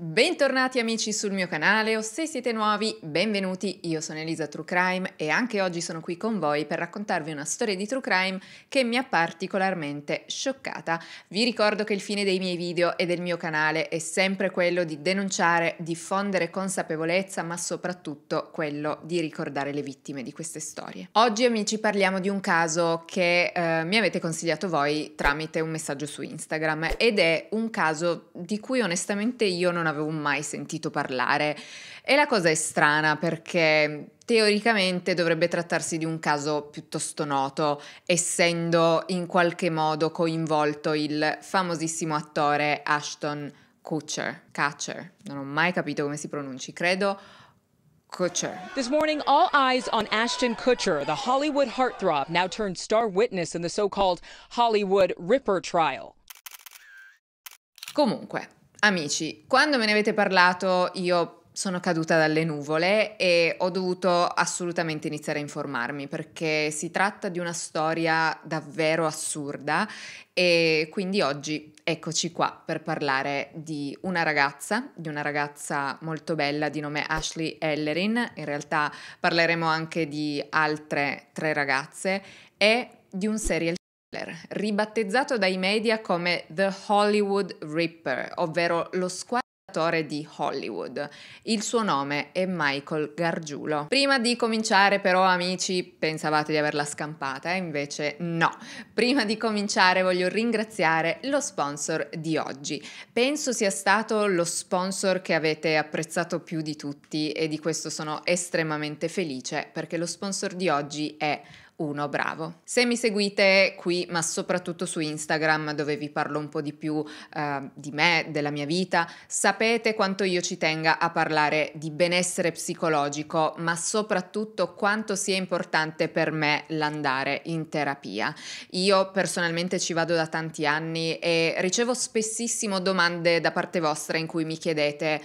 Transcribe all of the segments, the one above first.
Bentornati amici sul mio canale o se siete nuovi, benvenuti, io sono Elisa True Crime e anche oggi sono qui con voi per raccontarvi una storia di True Crime che mi ha particolarmente scioccata. Vi ricordo che il fine dei miei video e del mio canale è sempre quello di denunciare, diffondere consapevolezza, ma soprattutto quello di ricordare le vittime di queste storie. Oggi amici parliamo di un caso che eh, mi avete consigliato voi tramite un messaggio su Instagram ed è un caso di cui onestamente io non avevo mai sentito parlare. E la cosa è strana perché teoricamente dovrebbe trattarsi di un caso piuttosto noto, essendo in qualche modo coinvolto il famosissimo attore Ashton Kutcher. Kutcher, non ho mai capito come si pronunci, credo Kutcher. This morning, all eyes on Ashton Kutcher, the Hollywood heartthrob, now turned star witness in the so called Hollywood Ripper trial. Comunque, Amici, quando me ne avete parlato io sono caduta dalle nuvole e ho dovuto assolutamente iniziare a informarmi perché si tratta di una storia davvero assurda e quindi oggi eccoci qua per parlare di una ragazza, di una ragazza molto bella di nome Ashley Ellerin, in realtà parleremo anche di altre tre ragazze e di un serial ribattezzato dai media come The Hollywood Ripper, ovvero lo squartatore di Hollywood. Il suo nome è Michael Gargiulo. Prima di cominciare però amici pensavate di averla scampata, eh? invece no. Prima di cominciare voglio ringraziare lo sponsor di oggi. Penso sia stato lo sponsor che avete apprezzato più di tutti e di questo sono estremamente felice perché lo sponsor di oggi è uno, bravo. Se mi seguite qui, ma soprattutto su Instagram dove vi parlo un po' di più eh, di me, della mia vita, sapete quanto io ci tenga a parlare di benessere psicologico, ma soprattutto quanto sia importante per me l'andare in terapia. Io personalmente ci vado da tanti anni e ricevo spessissimo domande da parte vostra in cui mi chiedete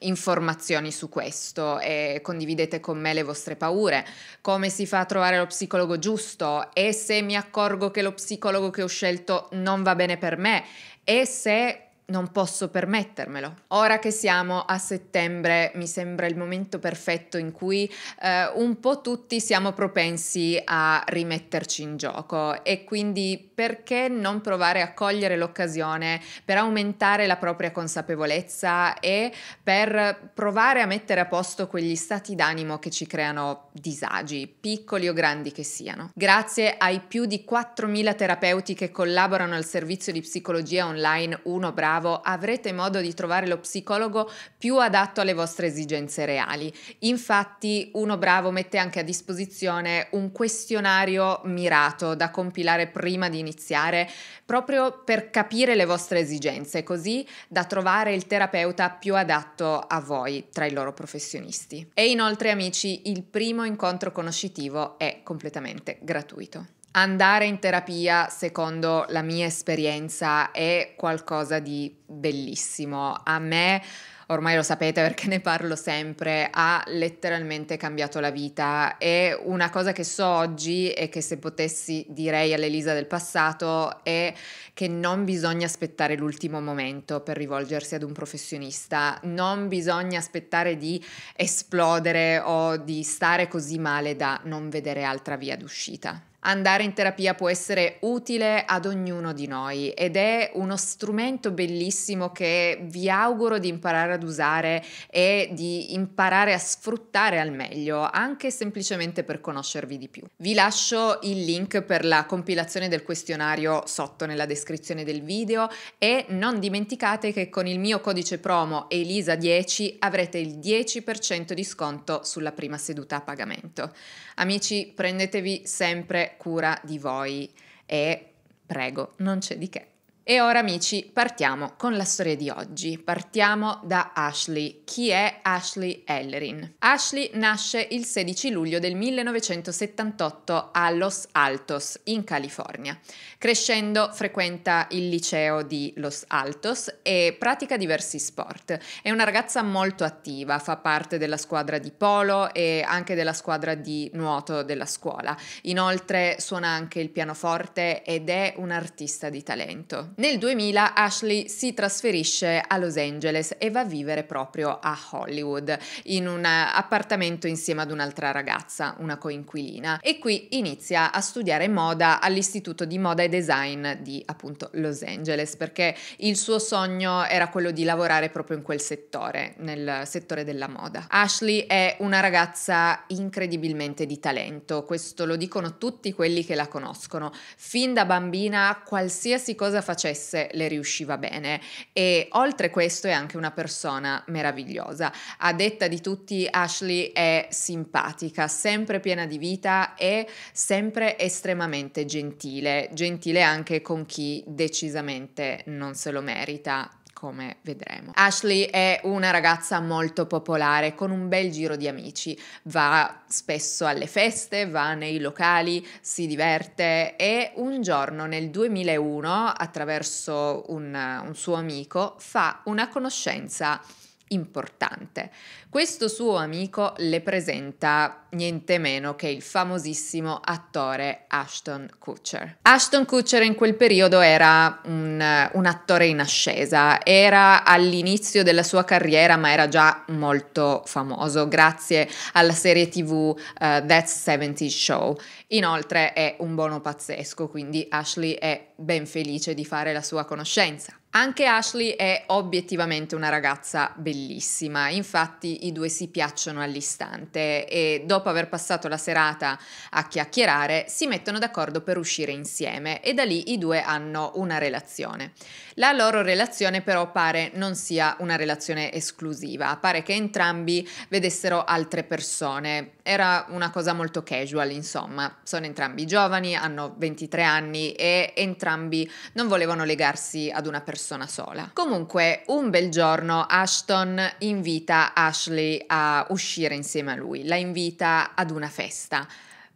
informazioni su questo e condividete con me le vostre paure, come si fa a trovare lo psicologo giusto e se mi accorgo che lo psicologo che ho scelto non va bene per me e se non posso permettermelo. Ora che siamo a settembre mi sembra il momento perfetto in cui eh, un po' tutti siamo propensi a rimetterci in gioco e quindi perché non provare a cogliere l'occasione per aumentare la propria consapevolezza e per provare a mettere a posto quegli stati d'animo che ci creano disagi, piccoli o grandi che siano. Grazie ai più di 4.000 terapeuti che collaborano al servizio di psicologia online Uno Bravo bravo, avrete modo di trovare lo psicologo più adatto alle vostre esigenze reali. Infatti uno bravo mette anche a disposizione un questionario mirato da compilare prima di iniziare, proprio per capire le vostre esigenze, così da trovare il terapeuta più adatto a voi tra i loro professionisti. E inoltre amici, il primo incontro conoscitivo è completamente gratuito. Andare in terapia, secondo la mia esperienza, è qualcosa di bellissimo. A me, ormai lo sapete perché ne parlo sempre, ha letteralmente cambiato la vita. E una cosa che so oggi e che se potessi direi all'Elisa del passato è che non bisogna aspettare l'ultimo momento per rivolgersi ad un professionista, non bisogna aspettare di esplodere o di stare così male da non vedere altra via d'uscita. Andare in terapia può essere utile ad ognuno di noi ed è uno strumento bellissimo che vi auguro di imparare ad usare e di imparare a sfruttare al meglio, anche semplicemente per conoscervi di più. Vi lascio il link per la compilazione del questionario sotto nella descrizione del video e non dimenticate che con il mio codice promo ELISA10 avrete il 10% di sconto sulla prima seduta a pagamento. Amici, prendetevi sempre cura di voi e prego, non c'è di che. E ora amici, partiamo con la storia di oggi. Partiamo da Ashley. Chi è Ashley Ellerin? Ashley nasce il 16 luglio del 1978 a Los Altos, in California. Crescendo frequenta il liceo di Los Altos e pratica diversi sport. È una ragazza molto attiva, fa parte della squadra di polo e anche della squadra di nuoto della scuola. Inoltre suona anche il pianoforte ed è un'artista di talento. Nel 2000 Ashley si trasferisce a Los Angeles e va a vivere proprio a Hollywood, in un eh, appartamento insieme ad un'altra ragazza, una coinquilina, e qui inizia a studiare moda all'Istituto di Moda e Design di appunto Los Angeles, perché il suo sogno era quello di lavorare proprio in quel settore, nel settore della moda. Ashley è una ragazza incredibilmente di talento, questo lo dicono tutti quelli che la conoscono. Fin da bambina qualsiasi cosa facesse facesse le riusciva bene e oltre questo è anche una persona meravigliosa. A detta di tutti Ashley è simpatica, sempre piena di vita e sempre estremamente gentile, gentile anche con chi decisamente non se lo merita come vedremo. Ashley è una ragazza molto popolare, con un bel giro di amici, va spesso alle feste, va nei locali, si diverte e un giorno nel 2001, attraverso un, un suo amico, fa una conoscenza importante. Questo suo amico le presenta niente meno che il famosissimo attore Ashton Kutcher. Ashton Kutcher in quel periodo era un, un attore in ascesa, era all'inizio della sua carriera ma era già molto famoso grazie alla serie tv uh, eh, That 70 Show. Inoltre è un bono pazzesco, quindi Ashley è ben felice di fare la sua conoscenza. Anche Ashley è obiettivamente una ragazza bellissima, infatti i due si piacciono all'istante e dopo aver passato la serata a chiacchierare si mettono d'accordo per uscire insieme e da lì i due hanno una relazione. La loro relazione però pare non sia una relazione esclusiva, pare che entrambi vedessero altre persone, era una cosa molto casual insomma, sono entrambi giovani, hanno 23 anni e entrambi non volevano legarsi ad una persona persona sola. Comunque, un bel giorno Ashton invita Ashley a uscire insieme a lui, la invita ad una festa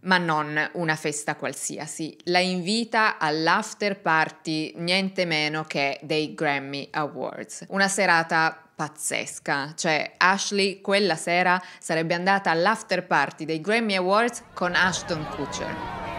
ma non una festa qualsiasi. La invita all'after party niente meno che dei Grammy Awards. Una serata pazzesca, cioè Ashley quella sera sarebbe andata all'after party dei Grammy Awards con Ashton Kutcher.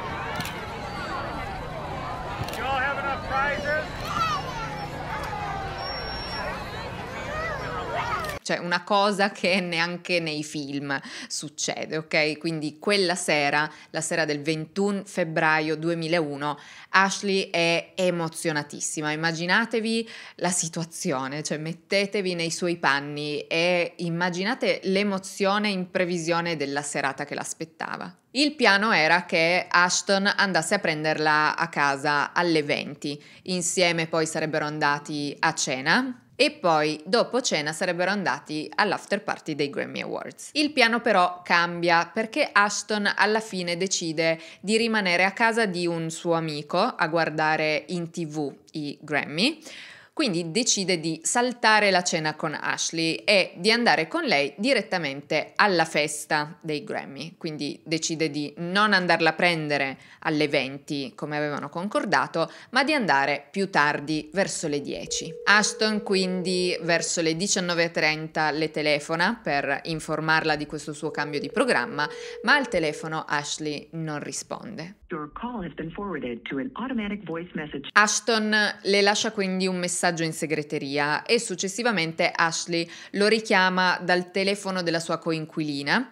cioè una cosa che neanche nei film succede, ok? Quindi quella sera, la sera del 21 febbraio 2001, Ashley è emozionatissima. Immaginatevi la situazione, cioè mettetevi nei suoi panni e immaginate l'emozione in previsione della serata che l'aspettava. Il piano era che Ashton andasse a prenderla a casa alle 20, insieme poi sarebbero andati a cena e poi dopo cena sarebbero andati all'after party dei Grammy Awards. Il piano però cambia perché Ashton alla fine decide di rimanere a casa di un suo amico a guardare in tv i Grammy quindi decide di saltare la cena con Ashley e di andare con lei direttamente alla festa dei Grammy. Quindi decide di non andarla a prendere alle 20 come avevano concordato, ma di andare più tardi verso le 10. Ashton quindi verso le 19.30 le telefona per informarla di questo suo cambio di programma, ma al telefono Ashley non risponde. Ashton le lascia quindi un messaggio in segreteria e successivamente Ashley lo richiama dal telefono della sua coinquilina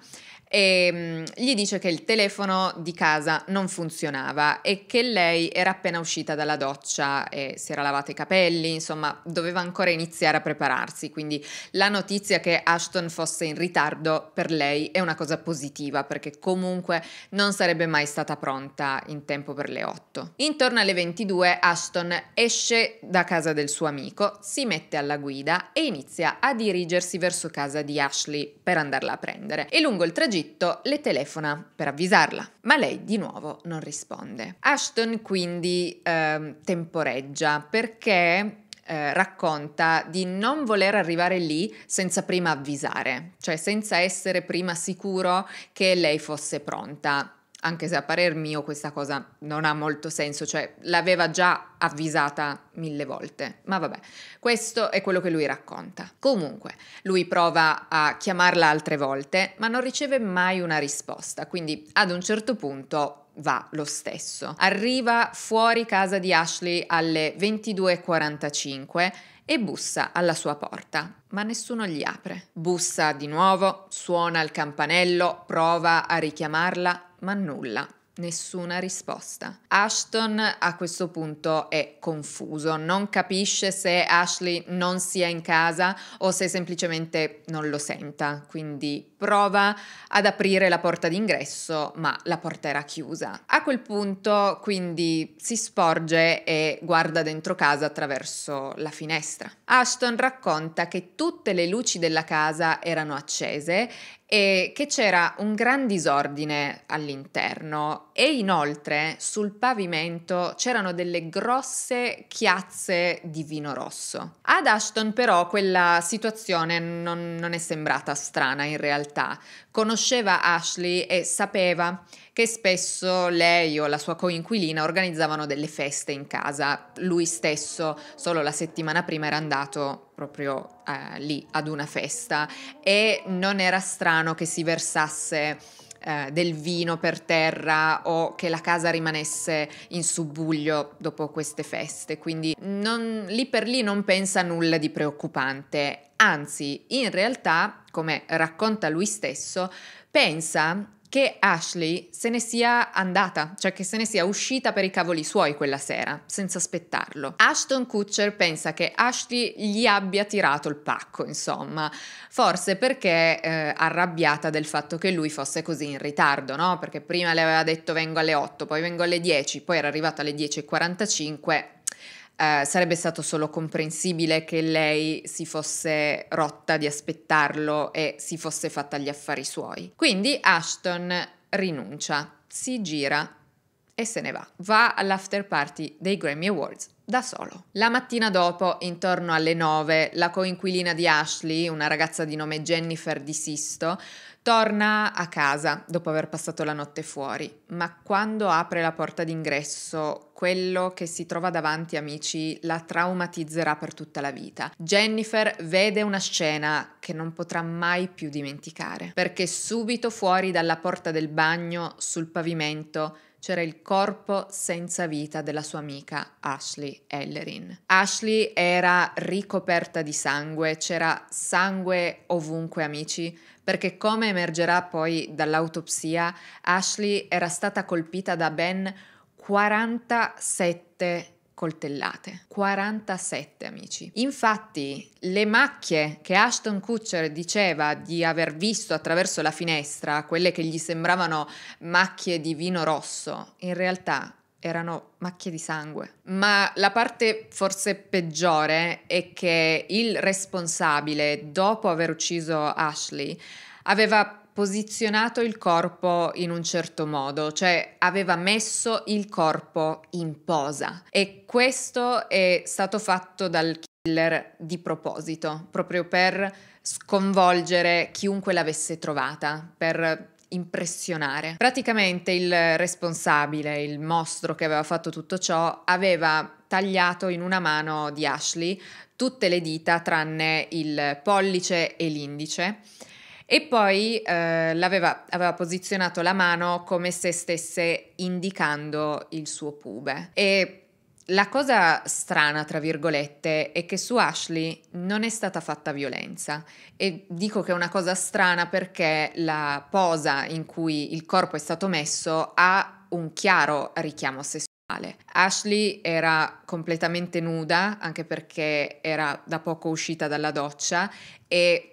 e ehm, gli dice che il telefono di casa non funzionava e che lei era appena uscita dalla doccia e si era lavata i capelli, insomma doveva ancora iniziare a prepararsi, quindi la notizia che Ashton fosse in ritardo per lei è una cosa positiva perché comunque non sarebbe mai stata pronta in tempo per le 8. Intorno alle 22 Ashton esce da casa del suo amico, si mette alla guida e inizia a dirigersi verso casa di Ashley per andarla a prendere e lungo il tragitto tragitto le telefona per avvisarla, ma lei di nuovo non risponde. Ashton quindi eh, temporeggia perché eh, racconta di non voler arrivare lì senza prima avvisare, cioè senza essere prima sicuro che lei fosse pronta anche se a parer mio questa cosa non ha molto senso, cioè l'aveva già avvisata mille volte, ma vabbè, questo è quello che lui racconta. Comunque, lui prova a chiamarla altre volte, ma non riceve mai una risposta, quindi ad un certo punto va lo stesso. Arriva fuori casa di Ashley alle 22.45 e bussa alla sua porta, ma nessuno gli apre. Bussa di nuovo, suona il campanello, prova a richiamarla, ma nulla. Nessuna risposta. Ashton a questo punto è confuso, non capisce se Ashley non sia in casa o se semplicemente non lo senta, quindi prova ad aprire la porta d'ingresso, ma la porta era chiusa. A quel punto quindi si sporge e guarda dentro casa attraverso la finestra. Ashton racconta che tutte le luci della casa erano accese e che c'era un gran disordine all'interno e inoltre sul pavimento c'erano delle grosse chiazze di vino rosso. Ad Ashton però quella situazione non, non è sembrata strana in realtà. Conosceva Ashley e sapeva che spesso lei o la sua coinquilina organizzavano delle feste in casa. Lui stesso solo la settimana prima era andato proprio eh, lì ad una festa e non era strano che si versasse eh, del vino per terra o che la casa rimanesse in subbuglio dopo queste feste, quindi non, lì per lì non pensa nulla di preoccupante, anzi in realtà, come racconta lui stesso, pensa che Ashley se ne sia andata, cioè che se ne sia uscita per i cavoli suoi quella sera, senza aspettarlo. Ashton Kutcher pensa che Ashley gli abbia tirato il pacco, insomma, forse perché eh, arrabbiata del fatto che lui fosse così in ritardo, no? Perché prima le aveva detto vengo alle 8, poi vengo alle 10, poi era arrivato alle 10.45 eh, sarebbe stato solo comprensibile che lei si fosse rotta di aspettarlo e si fosse fatta gli affari suoi. Quindi Ashton rinuncia, si gira e se ne va. Va all'after party dei Grammy Awards da solo. La mattina dopo, intorno alle 9, la coinquilina di Ashley, una ragazza di nome Jennifer di Sisto, Torna a casa dopo aver passato la notte fuori, ma quando apre la porta d'ingresso, quello che si trova davanti, amici, la traumatizzerà per tutta la vita. Jennifer vede una scena che non potrà mai più dimenticare, perché subito fuori dalla porta del bagno, sul pavimento, c'era il corpo senza vita della sua amica Ashley Ellerin. Ashley era ricoperta di sangue, c'era sangue ovunque, amici perché come emergerà poi dall'autopsia, Ashley era stata colpita da ben 47 coltellate. 47 amici. Infatti le macchie che Ashton Kutcher diceva di aver visto attraverso la finestra, quelle che gli sembravano macchie di vino rosso, in realtà erano macchie di sangue. Ma la parte forse peggiore è che il responsabile, dopo aver ucciso Ashley, aveva posizionato il corpo in un certo modo, cioè aveva messo il corpo in posa e questo è stato fatto dal killer di proposito, proprio per sconvolgere chiunque l'avesse trovata, per impressionare. Praticamente il responsabile, il mostro che aveva fatto tutto ciò, aveva tagliato in una mano di Ashley tutte le dita tranne il pollice e l'indice e poi eh, l'aveva, aveva posizionato la mano come se stesse indicando il suo pube e la cosa strana, tra virgolette, è che su Ashley non è stata fatta violenza e dico che è una cosa strana perché la posa in cui il corpo è stato messo ha un chiaro richiamo sessuale. Ashley era completamente nuda, anche perché era da poco uscita dalla doccia e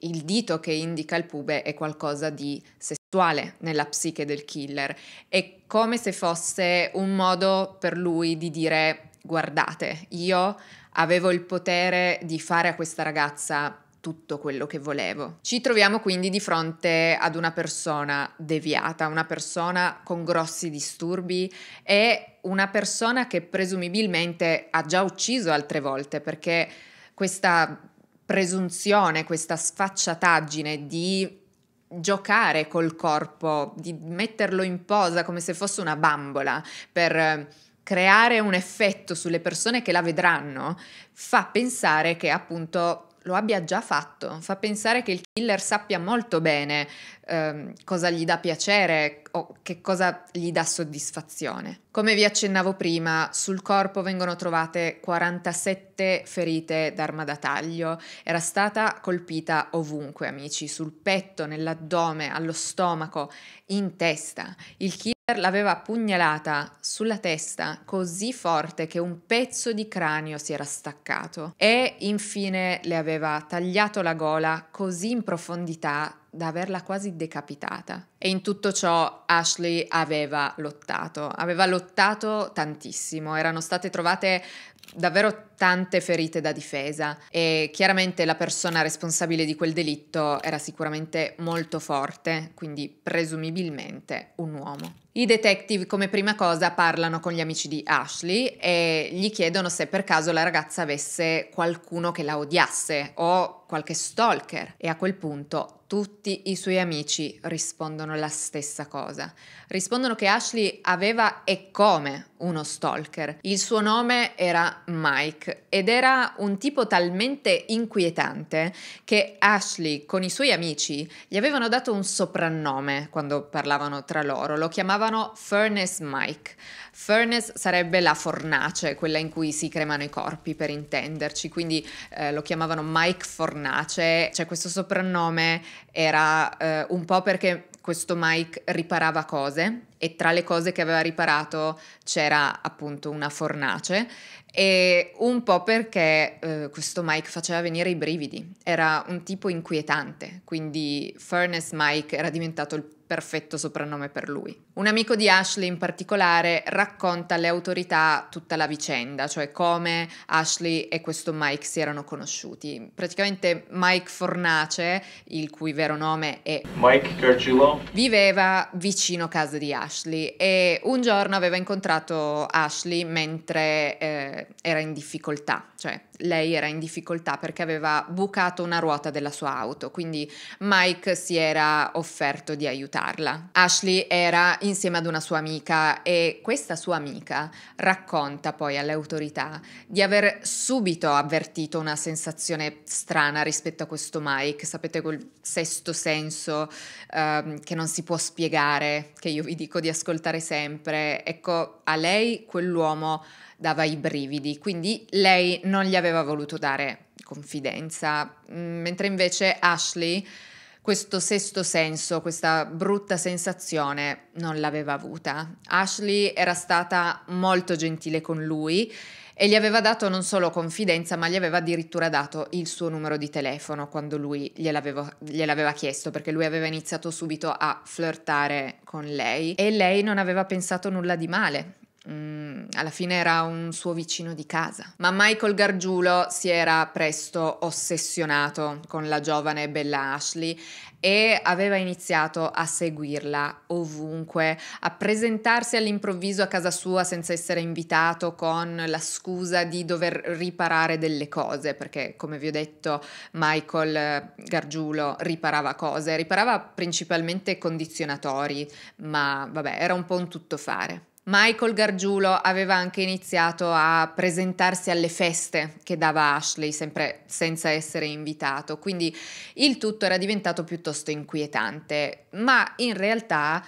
il dito che indica il pube è qualcosa di sessuale nella psiche del killer. È come se fosse un modo per lui di dire guardate, io avevo il potere di fare a questa ragazza tutto quello che volevo. Ci troviamo quindi di fronte ad una persona deviata, una persona con grossi disturbi e una persona che presumibilmente ha già ucciso altre volte perché questa presunzione, questa sfacciataggine di giocare col corpo, di metterlo in posa come se fosse una bambola per eh, creare un effetto sulle persone che la vedranno, fa pensare che appunto lo abbia già fatto, fa pensare che il killer sappia molto bene ehm, cosa gli dà piacere o che cosa gli dà soddisfazione. Come vi accennavo prima, sul corpo vengono trovate 47 ferite d'arma da taglio, era stata colpita ovunque, amici, sul petto, nell'addome, allo stomaco, in testa. Il killer l'aveva pugnalata sulla testa così forte che un pezzo di cranio si era staccato e infine le aveva tagliato la gola così in profondità da averla quasi decapitata. E in tutto ciò Ashley aveva lottato, aveva lottato tantissimo, erano state trovate davvero tante tante ferite da difesa e chiaramente la persona responsabile di quel delitto era sicuramente molto forte, quindi presumibilmente un uomo. I detective come prima cosa parlano con gli amici di Ashley e gli chiedono se per caso la ragazza avesse qualcuno che la odiasse o qualche stalker e a quel punto tutti i suoi amici rispondono la stessa cosa. Rispondono che Ashley aveva e come uno stalker. Il suo nome era Mike ed era un tipo talmente inquietante che Ashley con i suoi amici gli avevano dato un soprannome quando parlavano tra loro, lo chiamavano Furnace Mike. Furnace sarebbe la fornace, quella in cui si cremano i corpi per intenderci, quindi eh, lo chiamavano Mike Fornace, cioè questo soprannome era eh, un po' perché questo Mike riparava cose e tra le cose che aveva riparato c'era appunto una fornace e un po' perché eh, questo Mike faceva venire i brividi, era un tipo inquietante, quindi Furnace Mike era diventato il perfetto soprannome per lui. Un amico di Ashley in particolare racconta alle autorità tutta la vicenda, cioè come Ashley e questo Mike si erano conosciuti. Praticamente Mike Fornace, il cui vero nome è Mike Gargiulo, viveva vicino casa di Ashley e un giorno aveva incontrato Ashley mentre eh, era in difficoltà, cioè lei era in difficoltà perché aveva bucato una ruota della sua auto, quindi Mike si era offerto di aiutarla. Ashley era insieme ad una sua amica e questa sua amica racconta poi alle autorità di aver subito avvertito una sensazione strana rispetto a questo Mike, sapete quel sesto senso ehm, che non si può spiegare, che io vi dico di ascoltare sempre. Ecco, a lei quell'uomo dava i brividi, quindi lei non gli aveva voluto dare confidenza, mm, mentre invece Ashley questo sesto senso, questa brutta sensazione non l'aveva avuta. Ashley era stata molto gentile con lui e gli aveva dato non solo confidenza, ma gli aveva addirittura dato il suo numero di telefono quando lui gliel'aveva chiesto, perché lui aveva iniziato subito a flirtare con lei e lei non aveva pensato nulla di male. Mm, alla fine era un suo vicino di casa. Ma Michael Gargiulo si era presto ossessionato con la giovane Bella Ashley e aveva iniziato a seguirla ovunque, a presentarsi all'improvviso a casa sua senza essere invitato con la scusa di dover riparare delle cose, perché come vi ho detto Michael Gargiulo riparava cose, riparava principalmente condizionatori, ma vabbè, era un po' un tuttofare. Michael Gargiulo aveva anche iniziato a presentarsi alle feste che dava Ashley, sempre senza essere invitato, quindi il tutto era diventato piuttosto inquietante, ma in realtà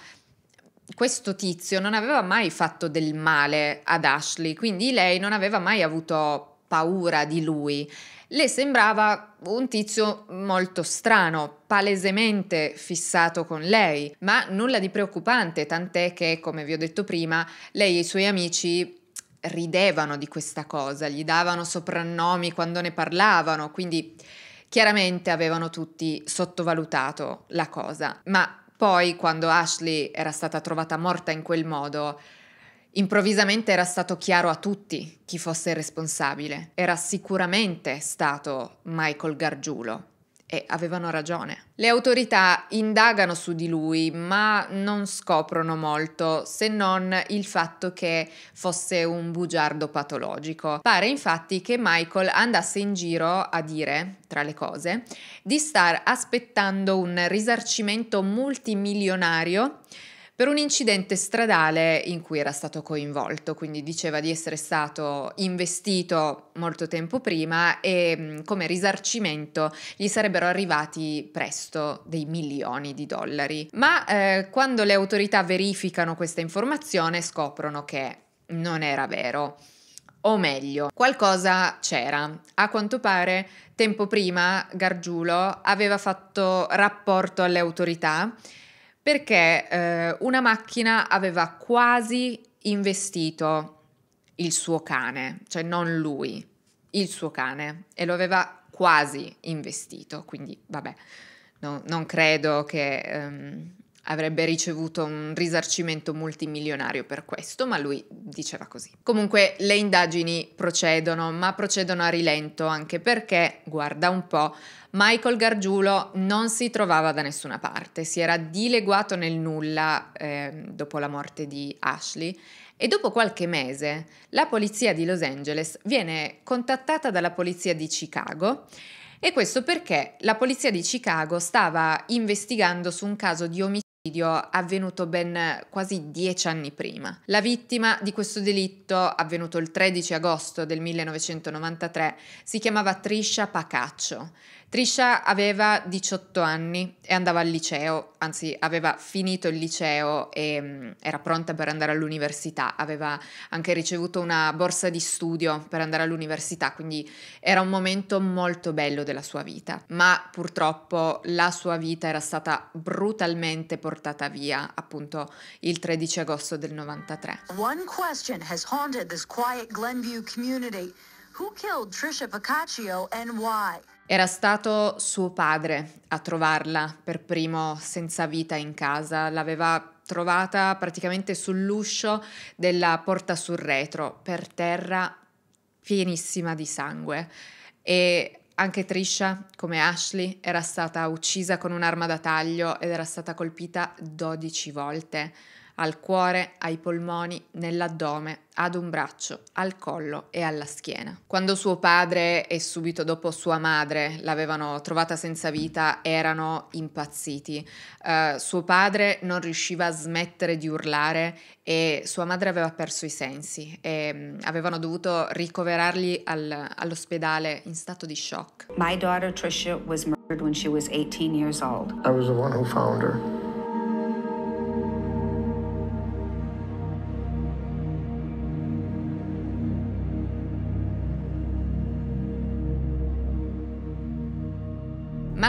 questo tizio non aveva mai fatto del male ad Ashley, quindi lei non aveva mai avuto paura di lui le sembrava un tizio molto strano, palesemente fissato con lei, ma nulla di preoccupante, tant'è che, come vi ho detto prima, lei e i suoi amici ridevano di questa cosa, gli davano soprannomi quando ne parlavano, quindi chiaramente avevano tutti sottovalutato la cosa. Ma poi, quando Ashley era stata trovata morta in quel modo, Improvvisamente era stato chiaro a tutti chi fosse il responsabile. Era sicuramente stato Michael Gargiulo. E avevano ragione. Le autorità indagano su di lui, ma non scoprono molto se non il fatto che fosse un bugiardo patologico. Pare infatti che Michael andasse in giro a dire, tra le cose, di star aspettando un risarcimento multimilionario per un incidente stradale in cui era stato coinvolto, quindi diceva di essere stato investito molto tempo prima e mm, come risarcimento gli sarebbero arrivati presto dei milioni di dollari. Ma eh, quando le autorità verificano questa informazione scoprono che non era vero. O meglio, qualcosa c'era. A quanto pare, tempo prima Gargiulo aveva fatto rapporto alle autorità perché eh, una macchina aveva quasi investito il suo cane, cioè non lui, il suo cane, e lo aveva quasi investito, quindi vabbè, no, non credo che... Um, avrebbe ricevuto un risarcimento multimilionario per questo, ma lui diceva così. Comunque le indagini procedono, ma procedono a rilento anche perché, guarda un po', Michael Gargiulo non si trovava da nessuna parte, si era dileguato nel nulla eh, dopo la morte di Ashley e dopo qualche mese la polizia di Los Angeles viene contattata dalla polizia di Chicago e questo perché la polizia di Chicago stava investigando su un caso di omicidio avvenuto ben quasi dieci anni prima. La vittima di questo delitto, avvenuto il 13 agosto del 1993, si chiamava Trisha Pacaccio. Trisha aveva 18 anni e andava al liceo, anzi aveva finito il liceo e mh, mm, era pronta per andare all'università, aveva anche ricevuto una borsa di studio per andare all'università, quindi era un momento molto bello della sua vita, ma purtroppo la sua vita era stata brutalmente portata via appunto il 13 agosto del 93. One question has haunted this quiet Glenview community. Who killed Trisha Picaccio and why? Era stato suo padre a trovarla per primo senza vita in casa, l'aveva trovata praticamente sull'uscio della porta sul retro, per terra pienissima di sangue. E anche Trisha, come Ashley, era stata uccisa con un'arma da taglio ed era stata colpita 12 volte al cuore, ai polmoni, nell'addome, ad un braccio, al collo e alla schiena. Quando suo padre e subito dopo sua madre l'avevano trovata senza vita, erano impazziti. Uh, suo padre non riusciva a smettere di urlare e sua madre aveva perso i sensi e um, avevano dovuto ricoverarli al, all'ospedale in stato di shock. My daughter Tricia was murdered when she was 18 years old. I was the one who found her.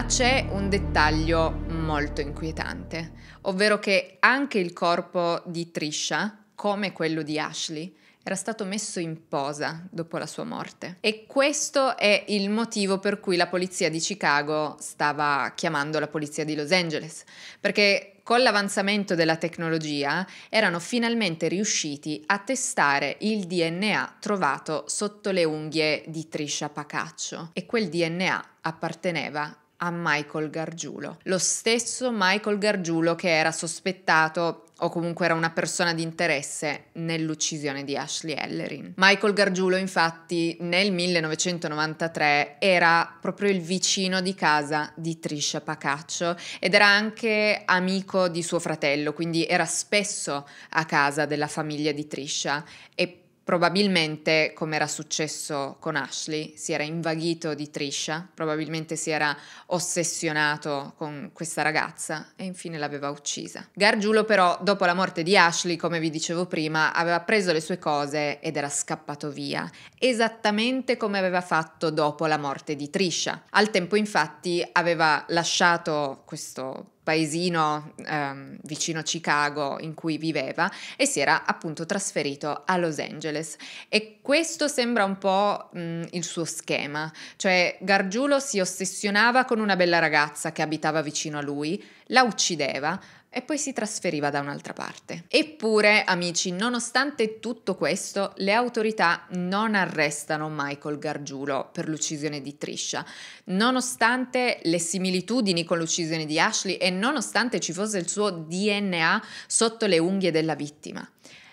c'è un dettaglio molto inquietante, ovvero che anche il corpo di Trisha, come quello di Ashley, era stato messo in posa dopo la sua morte. E questo è il motivo per cui la polizia di Chicago stava chiamando la polizia di Los Angeles, perché con l'avanzamento della tecnologia erano finalmente riusciti a testare il DNA trovato sotto le unghie di Trisha Pacaccio e quel DNA apparteneva a Michael Gargiulo. Lo stesso Michael Gargiulo che era sospettato o comunque era una persona di interesse nell'uccisione di Ashley Ellerin. Michael Gargiulo infatti nel 1993 era proprio il vicino di casa di Trisha Pacaccio ed era anche amico di suo fratello, quindi era spesso a casa della famiglia di Trisha e Probabilmente, come era successo con Ashley, si era invaghito di Trisha, probabilmente si era ossessionato con questa ragazza e infine l'aveva uccisa. Gargiulo però, dopo la morte di Ashley, come vi dicevo prima, aveva preso le sue cose ed era scappato via, esattamente come aveva fatto dopo la morte di Trisha. Al tempo infatti aveva lasciato questo paesino ehm, vicino a Chicago in cui viveva e si era appunto trasferito a Los Angeles. E questo sembra un po' mh, il suo schema, cioè Gargiulo si ossessionava con una bella ragazza che abitava vicino a lui, la uccideva, e poi si trasferiva da un'altra parte. Eppure, amici, nonostante tutto questo, le autorità non arrestano Michael Gargiulo per l'uccisione di Trisha. Nonostante le similitudini con l'uccisione di Ashley e nonostante ci fosse il suo DNA sotto le unghie della vittima.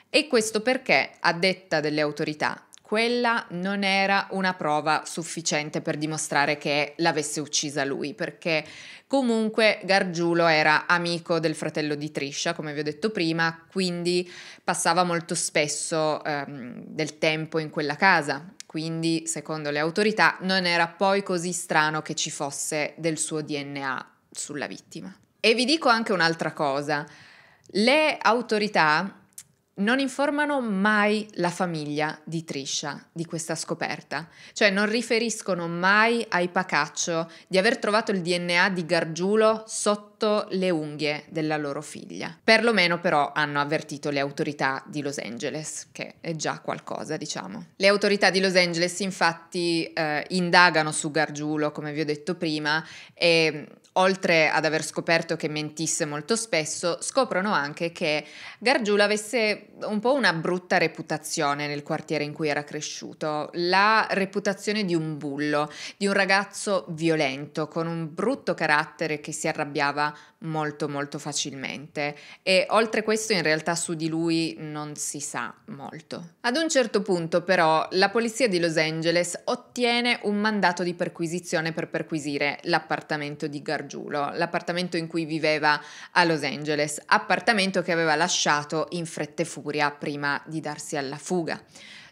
E questo perché, a detta delle autorità, quella non era una prova sufficiente per dimostrare che l'avesse uccisa lui, perché comunque Gargiulo era amico del fratello di Trisha, come vi ho detto prima, quindi passava molto spesso ehm, del tempo in quella casa. Quindi, secondo le autorità, non era poi così strano che ci fosse del suo DNA sulla vittima. E vi dico anche un'altra cosa. Le autorità non informano mai la famiglia di Trisha di questa scoperta, cioè non riferiscono mai ai Pacaccio di aver trovato il DNA di Gargiulo sotto le unghie della loro figlia. Perlomeno però hanno avvertito le autorità di Los Angeles, che è già qualcosa, diciamo. Le autorità di Los Angeles infatti eh, indagano su Gargiulo, come vi ho detto prima, e oltre ad aver scoperto che mentisse molto spesso, scoprono anche che Gargiulo avesse un po' una brutta reputazione nel quartiere in cui era cresciuto, la reputazione di un bullo, di un ragazzo violento, con un brutto carattere che si arrabbiava molto molto facilmente e oltre questo in realtà su di lui non si sa molto. Ad un certo punto però la polizia di Los Angeles ottiene un mandato di perquisizione per perquisire l'appartamento di Gargiulo, l'appartamento in cui viveva a Los Angeles, appartamento che aveva lasciato in fretta e furia prima di darsi alla fuga.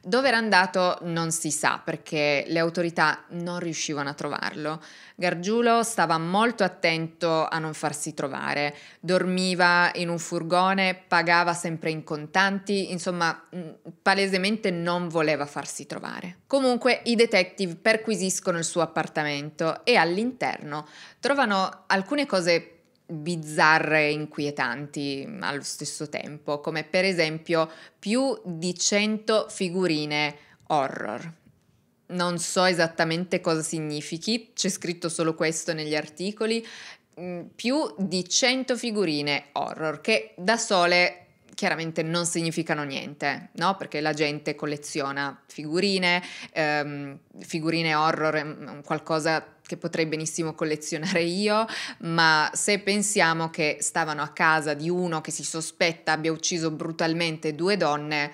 Dove era andato non si sa perché le autorità non riuscivano a trovarlo. Gargiulo stava molto attento a non farsi trovare, dormiva in un furgone, pagava sempre in contanti, insomma mm, palesemente non voleva farsi trovare. Comunque i detective perquisiscono il suo appartamento e all'interno trovano alcune cose bizzarre e inquietanti allo stesso tempo, come per esempio più di 100 figurine horror. Non so esattamente cosa significhi, c'è scritto solo questo negli articoli, mm, più di 100 figurine horror che da sole chiaramente non significano niente, no? Perché la gente colleziona figurine, ehm, figurine horror è qualcosa che potrei benissimo collezionare io, ma se pensiamo che stavano a casa di uno che si sospetta abbia ucciso brutalmente due donne,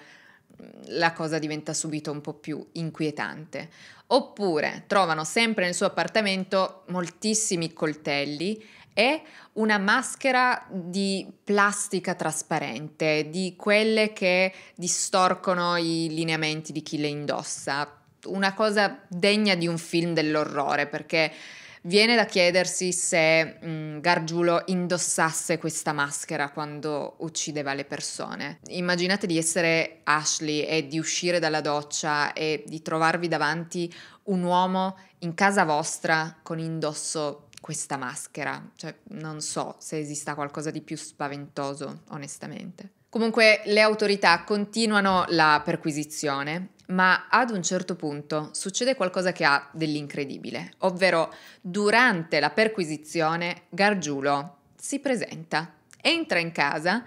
mm, la cosa diventa subito un po' più inquietante. Oppure trovano sempre nel suo appartamento moltissimi coltelli e una maschera di plastica trasparente, di quelle che distorcono i lineamenti di chi le indossa una cosa degna di un film dell'orrore perché viene da chiedersi se mh, Gargiulo indossasse questa maschera quando uccideva le persone. Immaginate di essere Ashley e di uscire dalla doccia e di trovarvi davanti un uomo in casa vostra con indosso questa maschera. Cioè, non so se esista qualcosa di più spaventoso, onestamente. Comunque le autorità continuano la perquisizione, ma ad un certo punto succede qualcosa che ha dell'incredibile, ovvero durante la perquisizione Gargiulo si presenta, entra in casa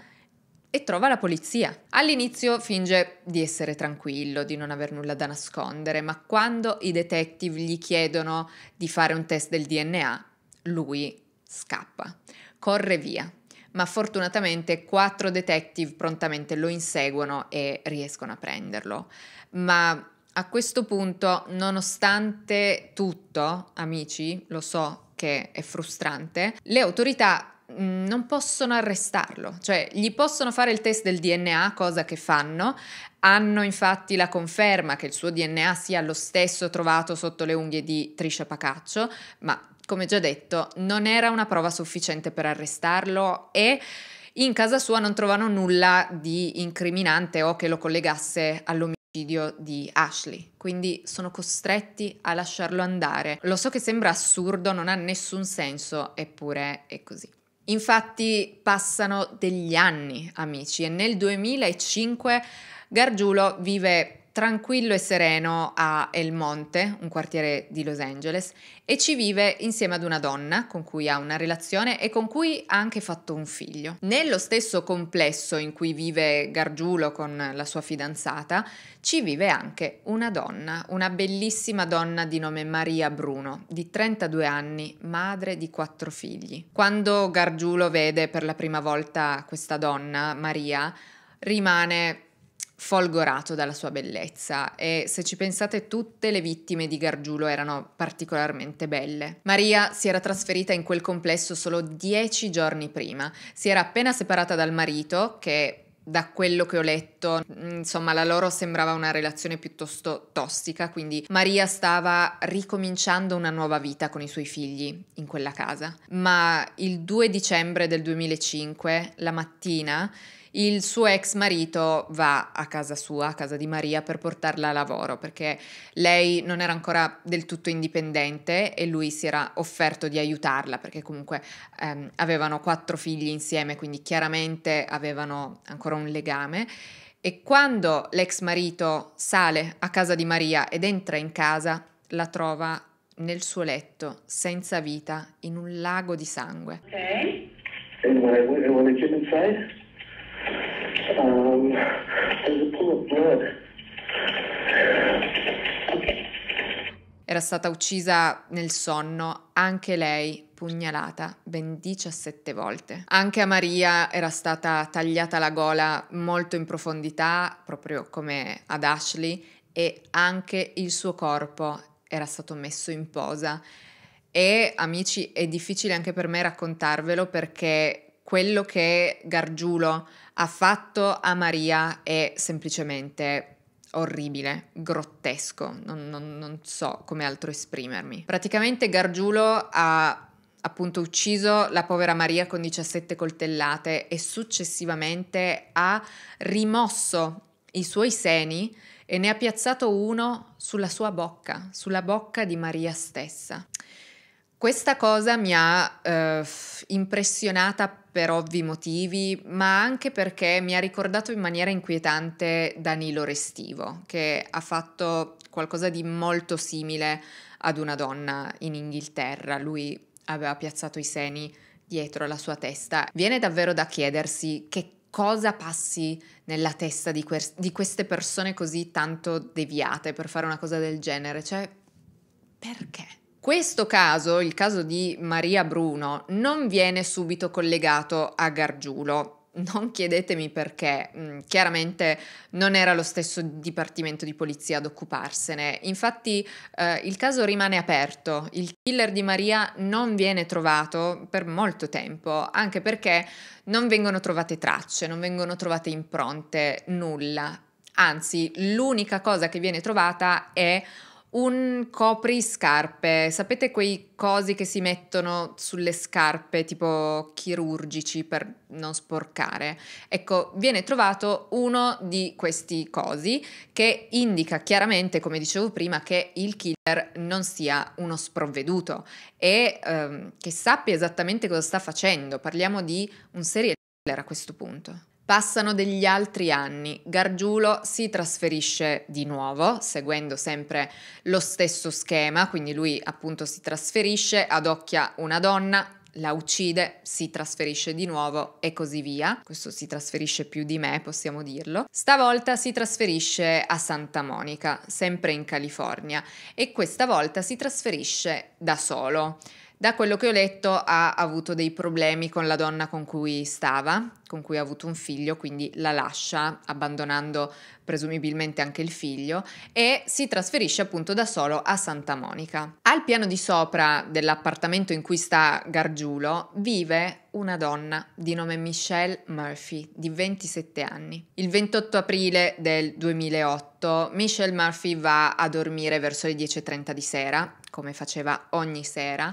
e trova la polizia. All'inizio finge di essere tranquillo, di non aver nulla da nascondere, ma quando i detective gli chiedono di fare un test del DNA, lui scappa, corre via ma fortunatamente quattro detective prontamente lo inseguono e riescono a prenderlo. Ma a questo punto, nonostante tutto, amici, lo so che è frustrante, le autorità mm, non possono arrestarlo, cioè gli possono fare il test del DNA, cosa che fanno, hanno infatti la conferma che il suo DNA sia lo stesso trovato sotto le unghie di Trisha Pacaccio, ma come già detto, non era una prova sufficiente per arrestarlo e in casa sua non trovano nulla di incriminante o che lo collegasse all'omicidio di Ashley. Quindi sono costretti a lasciarlo andare. Lo so che sembra assurdo, non ha nessun senso, eppure è così. Infatti passano degli anni, amici, e nel 2005 Gargiulo vive tranquillo e sereno a El Monte, un quartiere di Los Angeles, e ci vive insieme ad una donna con cui ha una relazione e con cui ha anche fatto un figlio. Nello stesso complesso in cui vive Gargiulo con la sua fidanzata, ci vive anche una donna, una bellissima donna di nome Maria Bruno, di 32 anni, madre di quattro figli. Quando Gargiulo vede per la prima volta questa donna, Maria, rimane folgorato dalla sua bellezza e se ci pensate tutte le vittime di Gargiulo erano particolarmente belle. Maria si era trasferita in quel complesso solo dieci giorni prima, si era appena separata dal marito che da quello che ho letto, mm, insomma, la loro sembrava una relazione piuttosto tossica, quindi Maria stava ricominciando una nuova vita con i suoi figli in quella casa. Ma il 2 dicembre del 2005, la mattina, il suo ex marito va a casa sua, a casa di Maria, per portarla a lavoro perché lei non era ancora del tutto indipendente e lui si era offerto di aiutarla perché comunque ehm, avevano quattro figli insieme, quindi chiaramente avevano ancora un legame. E quando l'ex marito sale a casa di Maria ed entra in casa, la trova nel suo letto, senza vita, in un lago di sangue. Ok. And when I, when um, there's a pool of blood. Era stata uccisa nel sonno anche lei, pugnalata ben 17 volte. Anche a Maria era stata tagliata la gola molto in profondità, proprio come ad Ashley, e anche il suo corpo era stato messo in posa. E amici, è difficile anche per me raccontarvelo perché quello che Gargiulo ha fatto a Maria è semplicemente orribile, grottesco, non, non, non, so come altro esprimermi. Praticamente Gargiulo ha appunto ucciso la povera Maria con 17 coltellate e successivamente ha rimosso i suoi seni e ne ha piazzato uno sulla sua bocca, sulla bocca di Maria stessa. Questa cosa mi ha eh, impressionata per ovvi motivi, ma anche perché mi ha ricordato in maniera inquietante Danilo Restivo, che ha fatto qualcosa di molto simile ad una donna in Inghilterra. Lui aveva piazzato i seni dietro la sua testa. Viene davvero da chiedersi che cosa passi nella testa di, que- di, queste persone così tanto deviate per fare una cosa del genere, cioè perché? Questo caso, il caso di Maria Bruno, non viene subito collegato a Gargiulo. Non chiedetemi perché, mm, chiaramente non era lo stesso dipartimento di polizia ad occuparsene. Infatti eh, il caso rimane aperto, il killer di Maria non viene trovato per molto tempo, anche perché non vengono trovate tracce, non vengono trovate impronte, nulla. Anzi, l'unica cosa che viene trovata è un copriscarpe. Sapete quei cosi che si mettono sulle scarpe tipo chirurgici per non sporcare? Ecco, viene trovato uno di questi cosi che indica chiaramente, come dicevo prima, che il killer non sia uno sprovveduto e ehm, che sappia esattamente cosa sta facendo. Parliamo di un serial killer a questo punto. Passano degli altri anni, Gargiulo si trasferisce di nuovo, seguendo sempre lo stesso schema, quindi lui appunto si trasferisce, adocchia una donna, la uccide, si trasferisce di nuovo e così via. Questo si trasferisce più di me, possiamo dirlo. Stavolta si trasferisce a Santa Monica, sempre in California, e questa volta si trasferisce da solo. Da quello che ho letto ha avuto dei problemi con la donna con cui stava, con cui ha avuto un figlio, quindi la lascia abbandonando presumibilmente anche il figlio e si trasferisce appunto da solo a Santa Monica. Al piano di sopra dell'appartamento in cui sta Gargiulo vive una donna di nome Michelle Murphy, di 27 anni. Il 28 aprile del 2008 Michelle Murphy va a dormire verso le 10.30 di sera, come faceva ogni sera,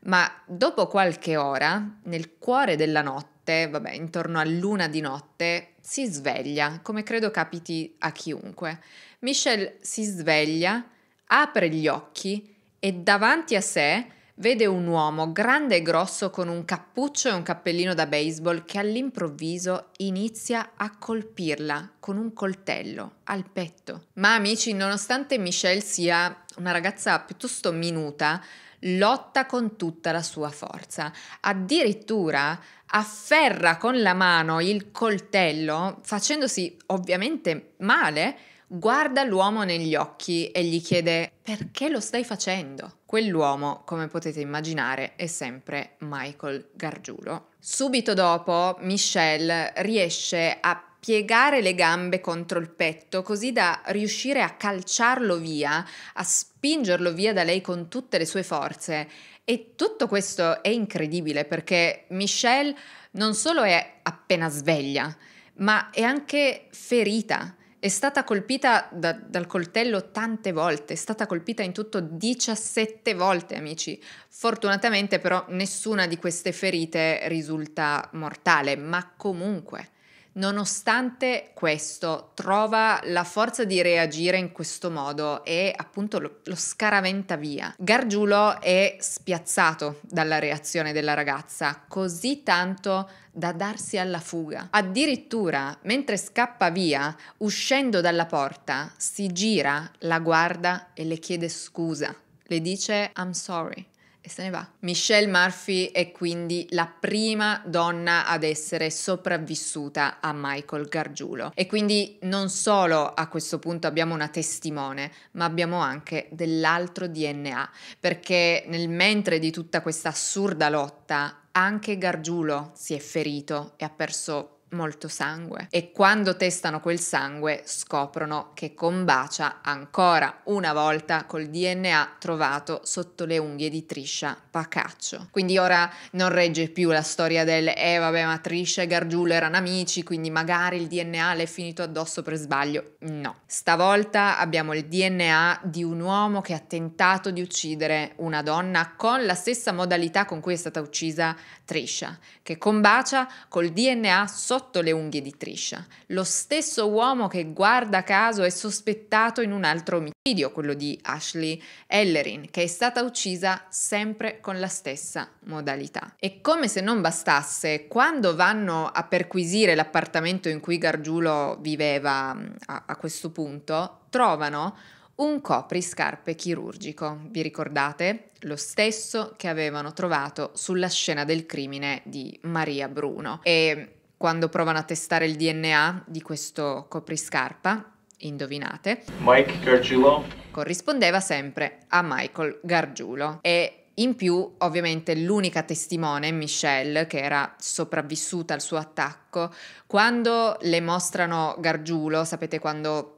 ma dopo qualche ora, nel cuore della notte, notte, vabbè, intorno all'una di notte, si sveglia, come credo capiti a chiunque. Michelle si sveglia, apre gli occhi e davanti a sé vede un uomo grande e grosso con un cappuccio e un cappellino da baseball che all'improvviso inizia a colpirla con un coltello al petto. Ma amici, nonostante Michelle sia una ragazza piuttosto minuta, lotta con tutta la sua forza. Addirittura afferra con la mano il coltello, facendosi ovviamente male, guarda l'uomo negli occhi e gli chiede perché lo stai facendo. Quell'uomo, come potete immaginare, è sempre Michael Gargiulo. Subito dopo, Michelle riesce a piegare le gambe contro il petto così da riuscire a calciarlo via, a spingerlo via da lei con tutte le sue forze e tutto questo è incredibile perché Michelle non solo è appena sveglia, ma è anche ferita. È stata colpita da, dal coltello tante volte, è stata colpita in tutto 17 volte, amici. Fortunatamente però nessuna di queste ferite risulta mortale, ma comunque Nonostante questo, trova la forza di reagire in questo modo e appunto lo, lo scaraventa via. Gargiulo è spiazzato dalla reazione della ragazza, così tanto da darsi alla fuga. Addirittura, mentre scappa via, uscendo dalla porta, si gira, la guarda e le chiede scusa. Le dice I'm sorry e se ne va. Michelle Murphy è quindi la prima donna ad essere sopravvissuta a Michael Gargiulo e quindi non solo a questo punto abbiamo una testimone, ma abbiamo anche dell'altro DNA, perché nel mentre di tutta questa assurda lotta anche Gargiulo si è ferito e ha perso molto sangue e quando testano quel sangue scoprono che combacia ancora una volta col DNA trovato sotto le unghie di Trisha Pacaccio. Quindi ora non regge più la storia del eh vabbè ma Trisha e Gargiulo erano amici quindi magari il DNA le è finito addosso per sbaglio. No, stavolta abbiamo il DNA di un uomo che ha tentato di uccidere una donna con la stessa modalità con cui è stata uccisa Trisha, che combacia col DNA sotto sotto le unghie di Trisha, lo stesso uomo che guarda caso è sospettato in un altro omicidio, quello di Ashley Ellerin, che è stata uccisa sempre con la stessa modalità. E come se non bastasse, quando vanno a perquisire l'appartamento in cui Gargiulo viveva mm, a, a questo punto, trovano un copriscarpe chirurgico, vi ricordate? Lo stesso che avevano trovato sulla scena del crimine di Maria Bruno. E quando provano a testare il DNA di questo copriscarpa, indovinate, Mike Gargiulo corrispondeva sempre a Michael Gargiulo e in più, ovviamente, l'unica testimone, Michelle, che era sopravvissuta al suo attacco, quando le mostrano Gargiulo, sapete quando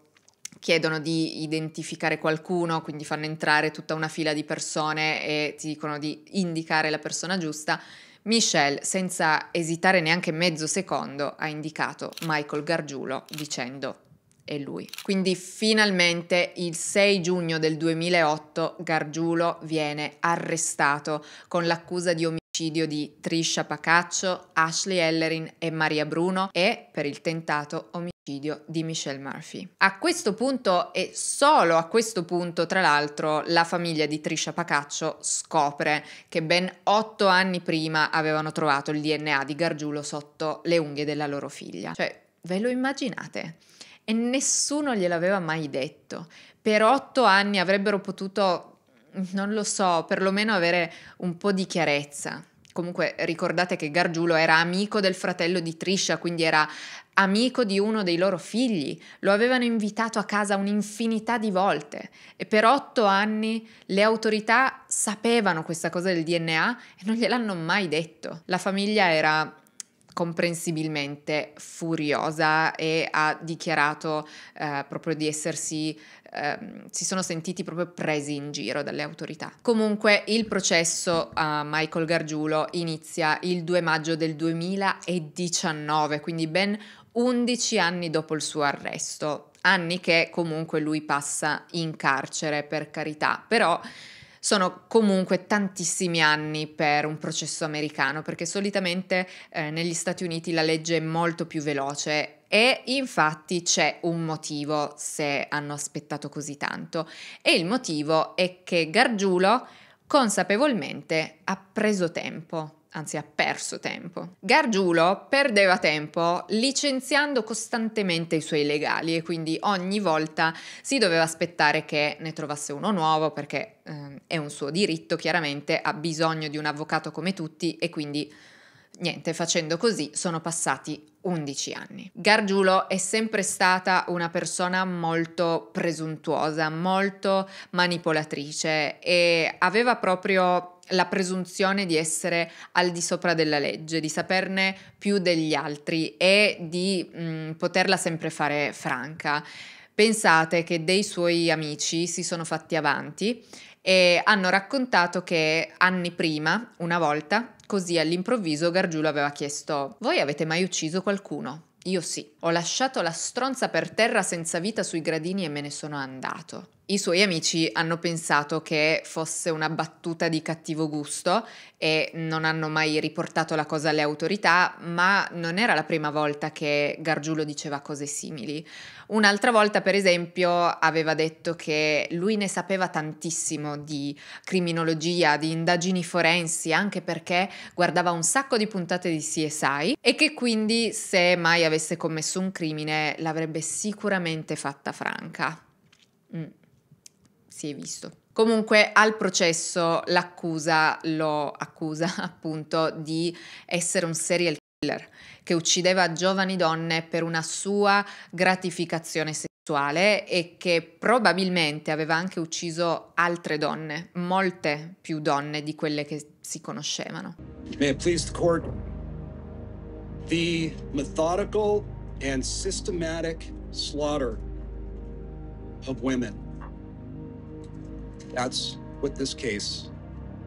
chiedono di identificare qualcuno, quindi fanno entrare tutta una fila di persone e ti dicono di indicare la persona giusta, Michel, senza esitare neanche mezzo secondo, ha indicato Michael Gargiulo dicendo è lui. Quindi finalmente il 6 giugno del 2008 Gargiulo viene arrestato con l'accusa di omicidio di Trisha Pacaccio, Ashley Ellerin e Maria Bruno e per il tentato omicidio di Michelle Murphy. A questo punto e solo a questo punto, tra l'altro, la famiglia di Trisha Pacaccio scopre che ben otto anni prima avevano trovato il DNA di Gargiulo sotto le unghie della loro figlia. Cioè, ve lo immaginate? E nessuno gliel'aveva mai detto. Per otto anni avrebbero potuto, non lo so, perlomeno avere un po' di chiarezza. Comunque ricordate che Gargiulo era amico del fratello di Trisha, quindi era amico di uno dei loro figli, lo avevano invitato a casa un'infinità di volte e per otto anni le autorità sapevano questa cosa del DNA e non gliel'hanno mai detto. La famiglia era comprensibilmente furiosa e ha dichiarato eh, proprio di essersi ehm, si sono sentiti proprio presi in giro dalle autorità. Comunque il processo a Michael Gargiulo inizia il 2 maggio del 2019, quindi ben 11 anni dopo il suo arresto, anni che comunque lui passa in carcere per carità, però sono comunque tantissimi anni per un processo americano, perché solitamente eh, negli Stati Uniti la legge è molto più veloce e infatti c'è un motivo se hanno aspettato così tanto e il motivo è che Gargiulo consapevolmente ha preso tempo anzi ha perso tempo. Gargiulo perdeva tempo licenziando costantemente i suoi legali e quindi ogni volta si doveva aspettare che ne trovasse uno nuovo perché eh, è un suo diritto chiaramente, ha bisogno di un avvocato come tutti e quindi Niente, facendo così sono passati 11 anni. Gargiulo è sempre stata una persona molto presuntuosa, molto manipolatrice e aveva proprio la presunzione di essere al di sopra della legge, di saperne più degli altri e di mh, mm, poterla sempre fare franca. Pensate che dei suoi amici si sono fatti avanti e hanno raccontato che anni prima, una volta, Così all'improvviso Gargiulo aveva chiesto: Voi avete mai ucciso qualcuno? Io sì. Ho lasciato la stronza per terra senza vita sui gradini e me ne sono andato. I suoi amici hanno pensato che fosse una battuta di cattivo gusto e non hanno mai riportato la cosa alle autorità, ma non era la prima volta che Gargiulo diceva cose simili. Un'altra volta, per esempio, aveva detto che lui ne sapeva tantissimo di criminologia, di indagini forensi, anche perché guardava un sacco di puntate di CSI e che quindi se mai avesse commesso un crimine l'avrebbe sicuramente fatta franca. Mm si è visto. Comunque al processo l'accusa lo accusa appunto di essere un serial killer che uccideva giovani donne per una sua gratificazione sessuale e che probabilmente aveva anche ucciso altre donne, molte più donne di quelle che si conoscevano. May it please the court. The methodical and systematic slaughter of women That's what this case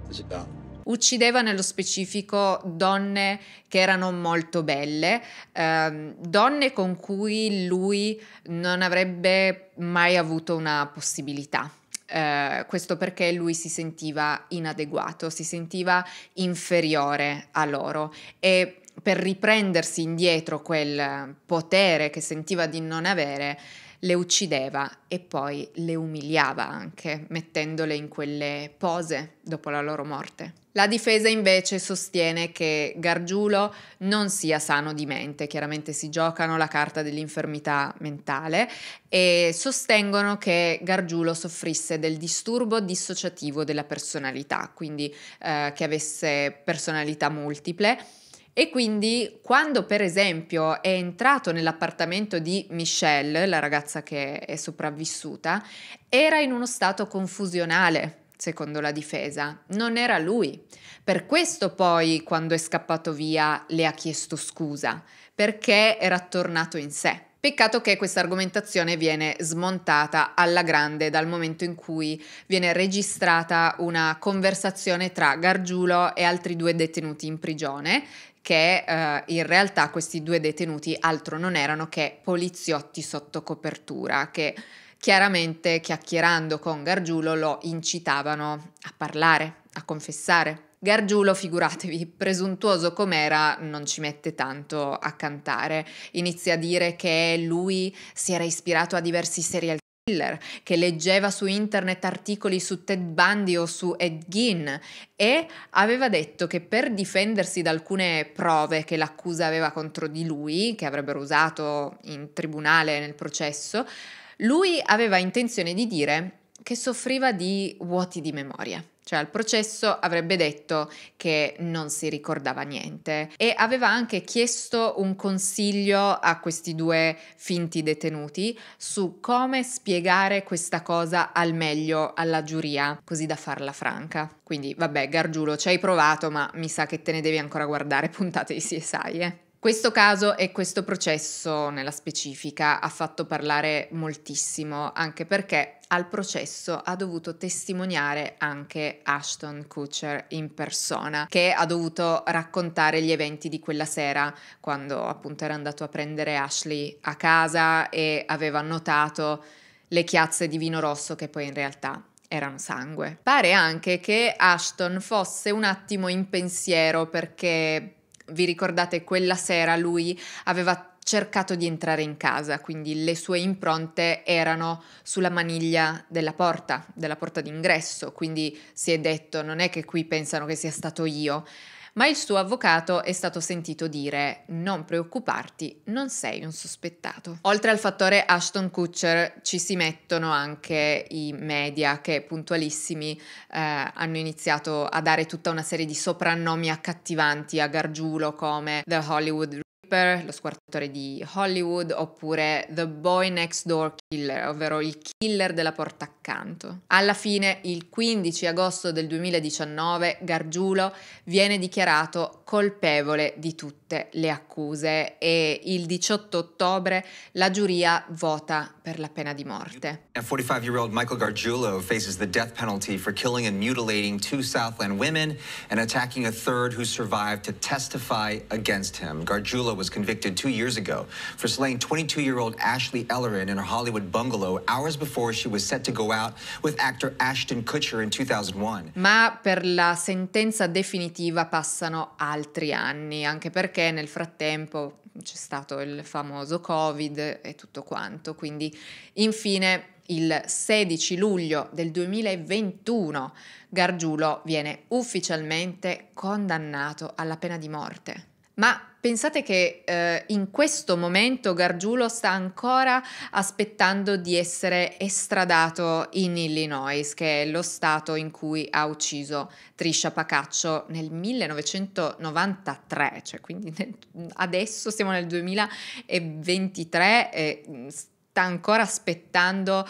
is about. Uccideva nello specifico donne che erano molto belle, ehm, donne con cui lui non avrebbe mai avuto una possibilità. Uh, questo perché lui si sentiva inadeguato, si sentiva inferiore a loro e per riprendersi indietro quel potere che sentiva di non avere le uccideva e poi le umiliava anche, mettendole in quelle pose dopo la loro morte. La difesa invece sostiene che Gargiulo non sia sano di mente, chiaramente si giocano la carta dell'infermità mentale e sostengono che Gargiulo soffrisse del disturbo dissociativo della personalità, quindi eh, che avesse personalità multiple e quindi quando per esempio è entrato nell'appartamento di Michelle, la ragazza che è sopravvissuta, era in uno stato confusionale, secondo la difesa. Non era lui. Per questo poi, quando è scappato via, le ha chiesto scusa, perché era tornato in sé. Peccato che questa argomentazione viene smontata alla grande dal momento in cui viene registrata una conversazione tra Gargiulo e altri due detenuti in prigione che eh, in realtà questi due detenuti altro non erano che poliziotti sotto copertura che chiaramente chiacchierando con Gargiulo lo incitavano a parlare, a confessare. Gargiulo, figuratevi, presuntuoso com'era, non ci mette tanto a cantare. Inizia a dire che lui si era ispirato a diversi serial che leggeva su internet articoli su Ted Bundy o su Ed Gein e aveva detto che per difendersi da alcune prove che l'accusa aveva contro di lui, che avrebbero usato in tribunale nel processo, lui aveva intenzione di dire che soffriva di vuoti di memoria. Cioè al processo avrebbe detto che non si ricordava niente e aveva anche chiesto un consiglio a questi due finti detenuti su come spiegare questa cosa al meglio alla giuria, così da farla franca. Quindi vabbè, Gargiulo, ci hai provato, ma mi sa che te ne devi ancora guardare puntate di CSI, eh. Questo caso e questo processo nella specifica ha fatto parlare moltissimo, anche perché al processo ha dovuto testimoniare anche Ashton Kutcher in persona, che ha dovuto raccontare gli eventi di quella sera, quando appunto era andato a prendere Ashley a casa e aveva notato le chiazze di vino rosso che poi in realtà erano sangue. Pare anche che Ashton fosse un attimo in pensiero perché vi ricordate quella sera lui aveva cercato di entrare in casa, quindi le sue impronte erano sulla maniglia della porta, della porta d'ingresso, quindi si è detto non è che qui pensano che sia stato io, ma il suo avvocato è stato sentito dire non preoccuparti, non sei un sospettato. Oltre al fattore Ashton Kutcher ci si mettono anche i media che puntualissimi eh, hanno iniziato a dare tutta una serie di soprannomi accattivanti a Gargiulo come The Hollywood Stripper, Lo squartatore di Hollywood oppure The Boy Next Door Killer, ovvero il killer della porta accanto. Alla fine, il 15 agosto del 2019, Gargiulo viene dichiarato colpevole di tutto tutte le accuse e il 18 ottobre la giuria vota per la pena di morte. A 45-year-old Michael Gargiulo faces the death penalty for killing and mutilating two Southland women and attacking a third who survived to testify against him. Gargiulo was convicted two years ago for slaying 22-year-old Ashley Ellerin in her Hollywood bungalow hours before she was set to go out with actor Ashton Kutcher in 2001. Ma per la sentenza definitiva passano altri anni, anche perché perché nel frattempo c'è stato il famoso Covid e tutto quanto. Quindi, infine, il 16 luglio del 2021, Gargiulo viene ufficialmente condannato alla pena di morte. Ma pensate che eh, in questo momento Gargiulo sta ancora aspettando di essere estradato in Illinois, che è lo stato in cui ha ucciso Trisha Pacaccio nel 1993, cioè quindi adesso siamo nel 2023 e mm, sta ancora aspettando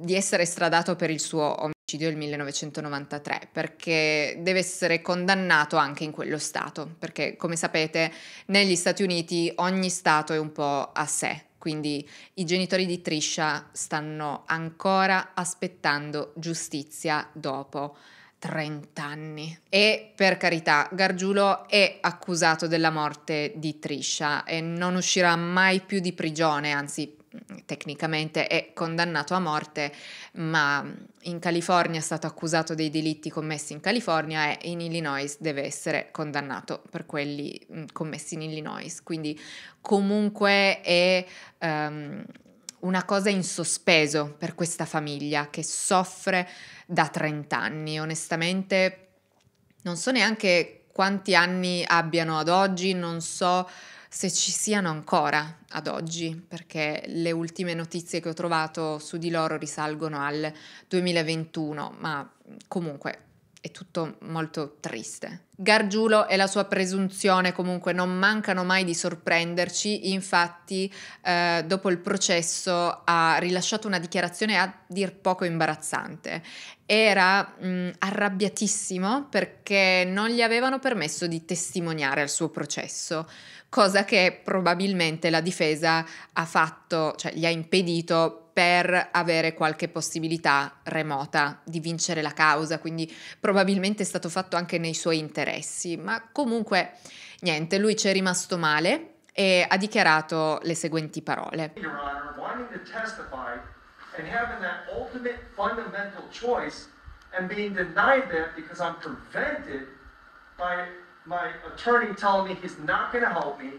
di essere stradato per il suo omicidio del 1993 perché deve essere condannato anche in quello Stato perché come sapete negli Stati Uniti ogni Stato è un po' a sé quindi i genitori di Trisha stanno ancora aspettando giustizia dopo 30 anni. E per carità, Gargiulo è accusato della morte di Trisha e non uscirà mai più di prigione, anzi tecnicamente è condannato a morte, ma in California è stato accusato dei delitti commessi in California e in Illinois deve essere condannato per quelli mm, commessi in Illinois. Quindi comunque è um, una cosa in sospeso per questa famiglia che soffre da 30 anni. Onestamente non so neanche quanti anni abbiano ad oggi, non so se ci siano ancora ad oggi, perché le ultime notizie che ho trovato su di loro risalgono al 2021, ma comunque è tutto molto triste. Gargiulo e la sua presunzione comunque non mancano mai di sorprenderci, infatti eh, dopo il processo ha rilasciato una dichiarazione a dir poco imbarazzante. Era mh, mm, arrabbiatissimo perché non gli avevano permesso di testimoniare al suo processo, cosa che probabilmente la difesa ha fatto, cioè gli ha impedito per avere qualche possibilità remota di vincere la causa, quindi probabilmente è stato fatto anche nei suoi interessi, ma comunque niente, lui ci è rimasto male e ha dichiarato le seguenti parole. Your Honor, wanting to testify and having that ultimate fundamental choice and being denied that because I'm prevented by my attorney telling me he's not going to help me,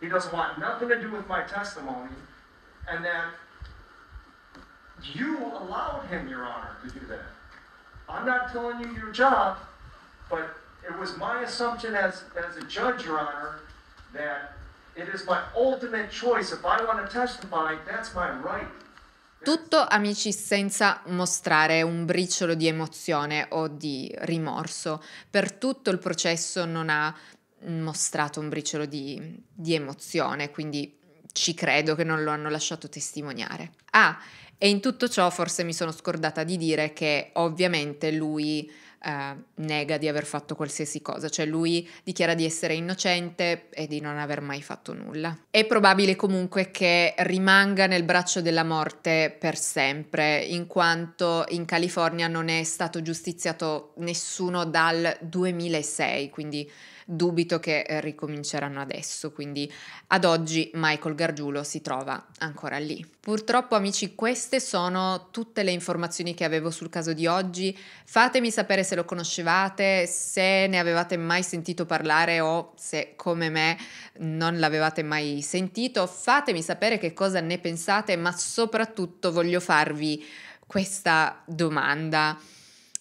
he doesn't want nothing to do with my and that You allowed him, Your Honor, to do that. I'm not telling you your job, but it was my assumption as, as a judge, Your Honor, that it is my ultimate choice. If I want to testify, that's my right. Tutto, amici, senza mostrare un briciolo di emozione o di rimorso. Per tutto il processo non ha mostrato un briciolo di, di emozione, quindi ci credo che non lo hanno lasciato testimoniare. Ah, e in tutto ciò forse mi sono scordata di dire che ovviamente lui eh, nega di aver fatto qualsiasi cosa, cioè lui dichiara di essere innocente e di non aver mai fatto nulla. È probabile comunque che rimanga nel braccio della morte per sempre, in quanto in California non è stato giustiziato nessuno dal 2006, quindi dubito che eh, ricominceranno adesso, quindi ad oggi Michael Gargiulo si trova ancora lì. Purtroppo amici queste sono tutte le informazioni che avevo sul caso di oggi, fatemi sapere se lo conoscevate, se ne avevate mai sentito parlare o se come me non l'avevate mai sentito, fatemi sapere che cosa ne pensate, ma soprattutto voglio farvi questa domanda.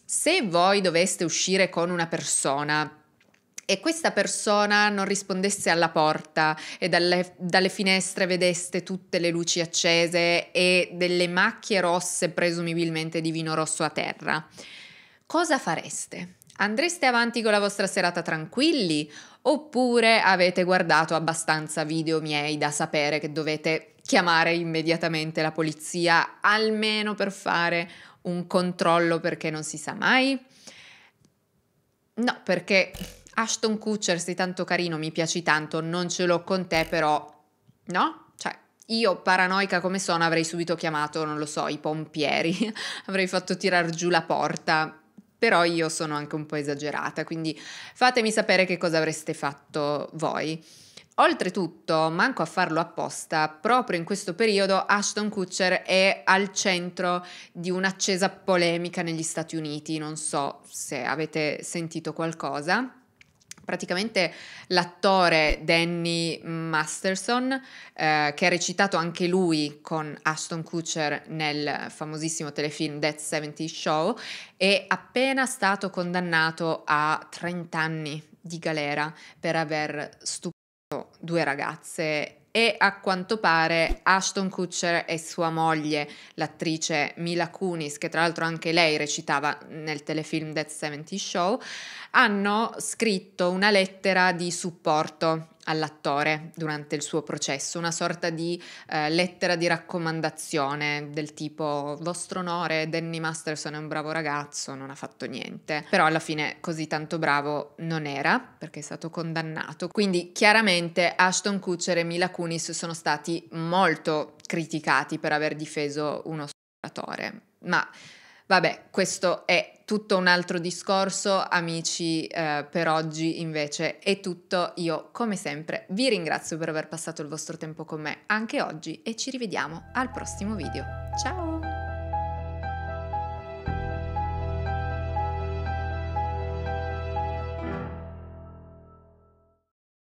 Se voi doveste uscire con una persona e questa persona non rispondesse alla porta e dalle, dalle, finestre vedeste tutte le luci accese e delle macchie rosse presumibilmente di vino rosso a terra, cosa fareste? Andreste avanti con la vostra serata tranquilli oppure avete guardato abbastanza video miei da sapere che dovete chiamare immediatamente la polizia almeno per fare un controllo perché non si sa mai? No, perché Ashton Kutcher sei tanto carino, mi piaci tanto, non ce l'ho con te però, no? Cioè, io paranoica come sono avrei subito chiamato, non lo so, i pompieri, avrei fatto tirar giù la porta, però io sono anche un po' esagerata, quindi fatemi sapere che cosa avreste fatto voi. Oltretutto, manco a farlo apposta, proprio in questo periodo Ashton Kutcher è al centro di un'accesa polemica negli Stati Uniti, non so se avete sentito qualcosa praticamente l'attore Danny Masterson, eh, che ha recitato anche lui con Ashton Kutcher nel famosissimo telefilm That 70 Show, è appena stato condannato a 30 anni di galera per aver stupito due ragazze e a quanto pare Ashton Kutcher e sua moglie, l'attrice Mila Kunis, che tra l'altro anche lei recitava nel telefilm That 70 Show, hanno scritto una lettera di supporto all'attore durante il suo processo, una sorta di eh, lettera di raccomandazione del tipo vostro onore, Danny Masterson è un bravo ragazzo, non ha fatto niente, però alla fine così tanto bravo non era perché è stato condannato, quindi chiaramente Ashton Kutcher e Mila Kunis sono stati molto criticati per aver difeso uno spettatore, ma vabbè questo è tutto un altro discorso, amici, eh, per oggi invece è tutto. Io come sempre vi ringrazio per aver passato il vostro tempo con me anche oggi e ci rivediamo al prossimo video. Ciao!